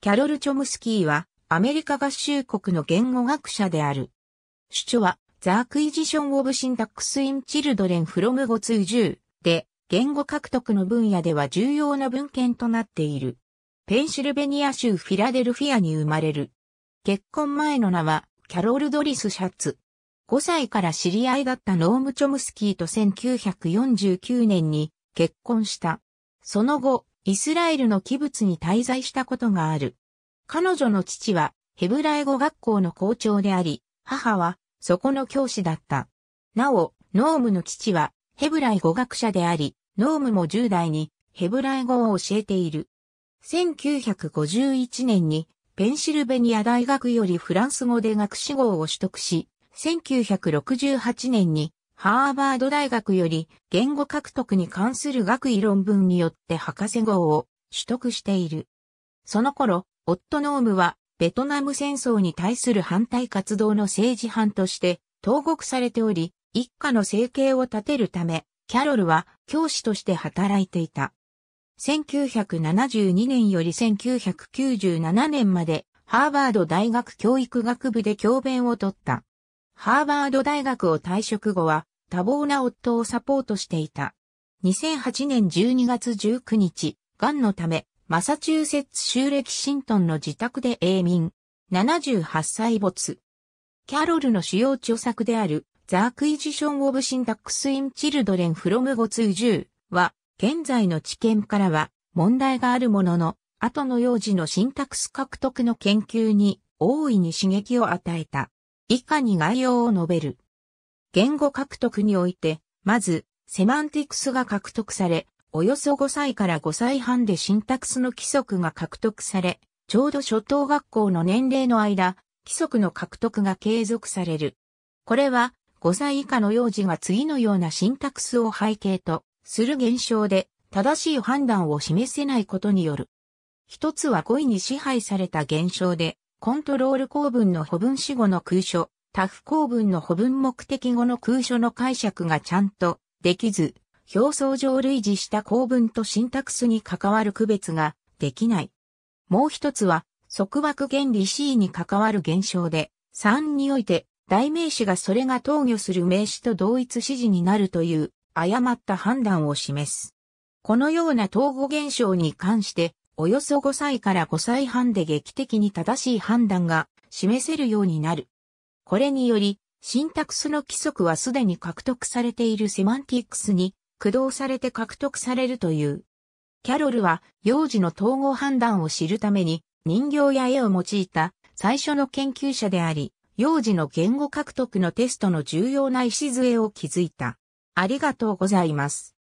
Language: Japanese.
キャロル・チョムスキーは、アメリカ合衆国の言語学者である。主著は、ザークイジション・オブ・シンタックス・イン・チルドレン・フロム・ゴツ・ジュー、で、言語獲得の分野では重要な文献となっている。ペンシルベニア州フィラデルフィアに生まれる。結婚前の名は、キャロル・ドリス・シャツ。5歳から知り合いだったノーム・チョムスキーと1949年に結婚した。その後、イスラエルの器物に滞在したことがある。彼女の父はヘブライ語学校の校長であり、母はそこの教師だった。なお、ノームの父はヘブライ語学者であり、ノームも10代にヘブライ語を教えている。1951年にペンシルベニア大学よりフランス語で学士号を取得し、1968年にハーバード大学より言語獲得に関する学位論文によって博士号を取得している。その頃、オットノームは、ベトナム戦争に対する反対活動の政治犯として、投獄されており、一家の生計を立てるため、キャロルは教師として働いていた。1972年より1997年まで、ハーバード大学教育学部で教鞭を取った。ハーバード大学を退職後は、多忙な夫をサポートしていた。2008年12月19日、癌のためマサチューセッツ州歴シントンの自宅で永眠、78歳没。キャロルの主要著作である、ザークイジション・オブ・シンタックス・イン・チルドレン・フロム・ゴツ・10は、現在の知見からは問題があるものの、後の幼児のシンタクス獲得の研究に大いに刺激を与えた。以下に概要を述べる。言語獲得において、まず、セマンティクスが獲得され、およそ5歳から5歳半でシンタクスの規則が獲得され、ちょうど初等学校の年齢の間、規則の獲得が継続される。これは、5歳以下の幼児が次のようなシンタクスを背景とする現象で、正しい判断を示せないことによる。一つは語彙に支配された現象で、コントロール構文の補文死語の空所、タフ構文の補文目的語の空所の解釈がちゃんとできず、表層上類似した構文とシンタクスに関わる区別ができない。もう一つは、束縛原理 C に関わる現象で、3において、代名詞がそれが投与する名詞と同一指示になるという誤った判断を示す。このような統合現象に関して、およそ5歳から5歳半で劇的に正しい判断が示せるようになる。これにより、シンタクスの規則はすでに獲得されているセマンティックスに駆動されて獲得されるという。キャロルは幼児の統合判断を知るために人形や絵を用いた最初の研究者であり、幼児の言語獲得のテストの重要な礎を築いた。ありがとうございます。